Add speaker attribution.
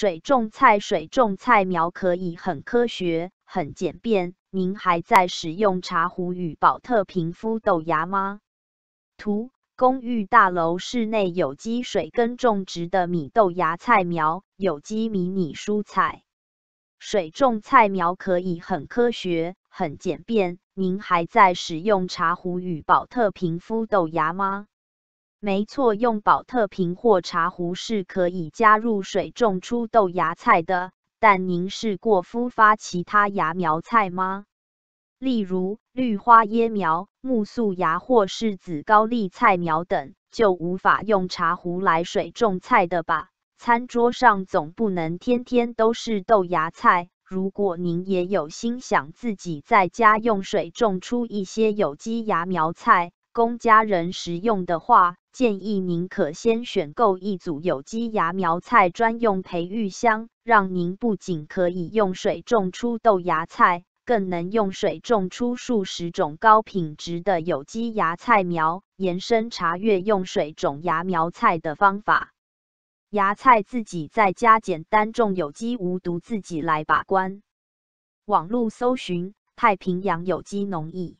Speaker 1: 水种菜，水种菜苗可以很科学、很简便。您还在使用茶壶与宝特瓶敷豆芽吗？图：公寓大楼室内有机水耕种植的米豆芽菜苗，有机迷你蔬菜。水种菜苗可以很科学、很简便。您还在使用茶壶与宝特瓶敷豆芽吗？没错，用宝特瓶或茶壶是可以加入水种出豆芽菜的。但您试过孵发其他芽苗菜吗？例如绿花椰苗、木素芽或柿子高丽菜苗等，就无法用茶壶来水种菜的吧？餐桌上总不能天天都是豆芽菜。如果您也有心想自己在家用水种出一些有机芽苗菜供家人食用的话，建议您可先选购一组有机芽苗菜专用培育箱，让您不仅可以用水种出豆芽菜，更能用水种出数十种高品质的有机芽菜苗。延伸查阅用水种芽苗菜的方法，芽菜自己在家简单种，有机无毒，自己来把关。网络搜寻太平洋有机农艺。